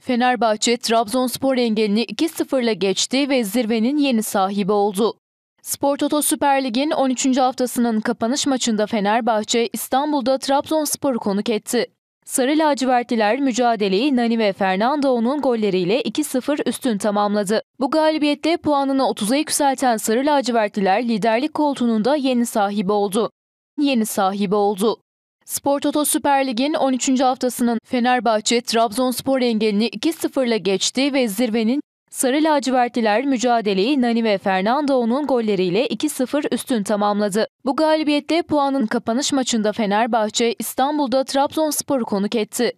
Fenerbahçe Trabzonspor engelini 2-0'la geçti ve zirvenin yeni sahibi oldu. Spor Toto Süper Lig'in 13. haftasının kapanış maçında Fenerbahçe İstanbul'da Trabzonspor konuk etti. Sarı lacivertliler mücadeleyi Nani ve Fernando'nun golleriyle 2-0 üstün tamamladı. Bu galibiyetle puanını 30'a yükselten Sarı lacivertliler liderlik koltuğunun da yeni sahibi oldu. Yeni sahibi oldu. Spor Toto Süper Lig'in 13. haftasının Fenerbahçe Trabzonspor engelini 2-0'la geçti ve zirvenin Sarı lacivertliler mücadeleyi Nani ve Fernando'nun golleriyle 2-0 üstün tamamladı. Bu galibiyetle puanın kapanış maçında Fenerbahçe İstanbul'da Trabzonspor'u konuk etti.